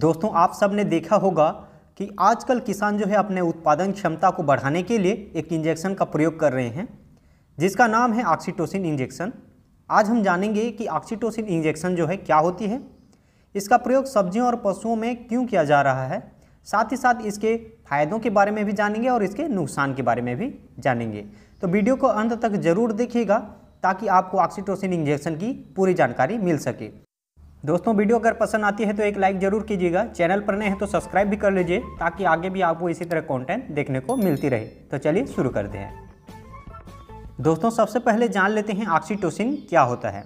दोस्तों आप सब ने देखा होगा कि आजकल किसान जो है अपने उत्पादन क्षमता को बढ़ाने के लिए एक इंजेक्शन का प्रयोग कर रहे हैं जिसका नाम है ऑक्सीटोसिन इंजेक्शन आज हम जानेंगे कि ऑक्सीटोसिन इंजेक्शन जो है क्या होती है इसका प्रयोग सब्जियों और पशुओं में क्यों किया जा रहा है साथ ही साथ इसके फायदों के बारे में भी जानेंगे और इसके नुकसान के बारे में भी जानेंगे तो वीडियो को अंत तक जरूर देखिएगा ताकि आपको ऑक्सीटोसिन इंजेक्शन की पूरी जानकारी मिल सके दोस्तों वीडियो अगर पसंद आती है तो एक लाइक जरूर कीजिएगा चैनल पर नए हैं तो सब्सक्राइब भी कर लीजिए ताकि आगे भी आपको इसी तरह कंटेंट देखने को मिलती रहे तो चलिए शुरू करते हैं दोस्तों सबसे पहले जान लेते हैं ऑक्सीटोसिन क्या होता है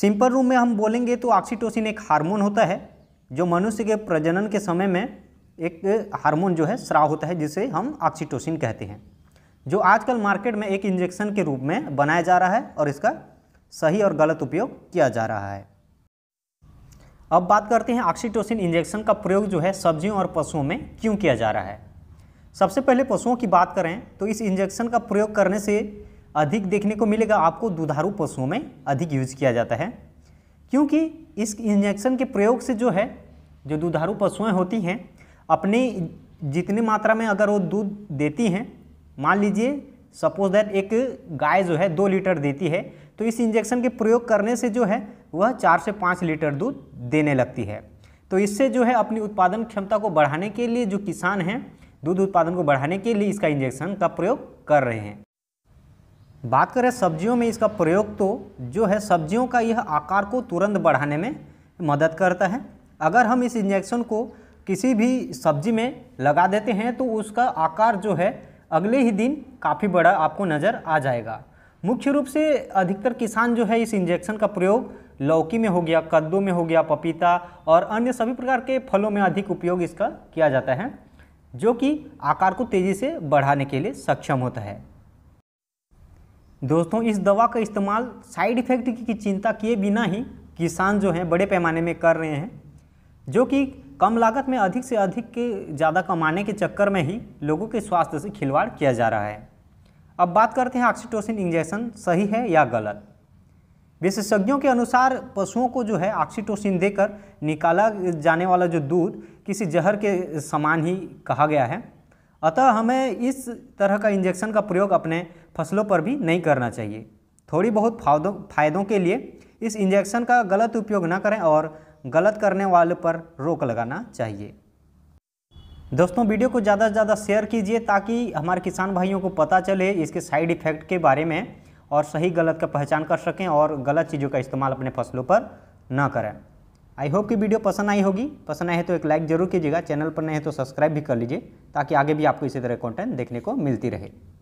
सिंपल रूम में हम बोलेंगे तो ऑक्सीटोसिन एक हार्मोन होता है जो मनुष्य के प्रजनन के समय में एक हार्मोन जो है स्राव होता है जिसे हम ऑक्सीटोसिन कहते हैं जो आजकल मार्केट में एक इंजेक्शन के रूप में बनाया जा रहा है और इसका सही और गलत उपयोग किया जा रहा है अब बात करते हैं ऑक्सीटोसिन इंजेक्शन का प्रयोग जो है सब्जियों और पशुओं में क्यों किया जा रहा है सबसे पहले पशुओं की बात करें तो इस इंजेक्शन का प्रयोग करने से अधिक देखने को मिलेगा आपको दुधारू पशुओं में अधिक यूज किया जाता है क्योंकि इस इंजेक्शन के प्रयोग से जो है जो दुधारू पशुएँ होती हैं अपने जितनी मात्रा में अगर वो दूध देती हैं मान लीजिए सपोज दैट एक गाय जो है दो लीटर देती है तो इस इंजेक्शन के प्रयोग करने से जो है वह चार से पाँच लीटर दूध देने लगती है तो इससे जो है अपनी उत्पादन क्षमता को बढ़ाने के लिए जो किसान हैं दूध उत्पादन को बढ़ाने के लिए इसका इंजेक्शन का प्रयोग कर रहे हैं बात करें सब्जियों में इसका प्रयोग तो जो है सब्जियों का यह आकार को तुरंत बढ़ाने में मदद करता है अगर हम इस इंजेक्शन को किसी भी सब्जी में लगा देते हैं तो उसका आकार जो है अगले ही दिन काफ़ी बड़ा आपको नज़र आ जाएगा मुख्य रूप से अधिकतर किसान जो है इस इंजेक्शन का प्रयोग लौकी में हो गया कद्दू में हो गया पपीता और अन्य सभी प्रकार के फलों में अधिक उपयोग इसका किया जाता है जो कि आकार को तेज़ी से बढ़ाने के लिए सक्षम होता है दोस्तों इस दवा का इस्तेमाल साइड इफ़ेक्ट की चिंता किए बिना ही किसान जो हैं बड़े पैमाने में कर रहे हैं जो कि कम लागत में अधिक से अधिक के ज़्यादा कमाने के चक्कर में ही लोगों के स्वास्थ्य से खिलवाड़ किया जा रहा है अब बात करते हैं ऑक्सीटोसिन इंजेक्शन सही है या गलत विशेषज्ञों के अनुसार पशुओं को जो है ऑक्सीटोसिन देकर निकाला जाने वाला जो दूध किसी जहर के समान ही कहा गया है अतः हमें इस तरह का इंजेक्शन का प्रयोग अपने फसलों पर भी नहीं करना चाहिए थोड़ी बहुत फायदों फायदों के लिए इस इंजेक्शन का गलत उपयोग न करें और गलत करने वाले पर रोक लगाना चाहिए दोस्तों वीडियो को ज़्यादा से ज़्यादा शेयर कीजिए ताकि हमारे किसान भाइयों को पता चले इसके साइड इफ़ेक्ट के बारे में और सही गलत का पहचान कर सकें और गलत चीज़ों का इस्तेमाल अपने फसलों पर ना करें आई होप कि वीडियो पसंद आई होगी पसंद आए तो एक लाइक जरूर कीजिएगा चैनल पर नए हैं तो सब्सक्राइब भी कर लीजिए ताकि आगे भी आपको इसी तरह कंटेंट देखने को मिलती रहे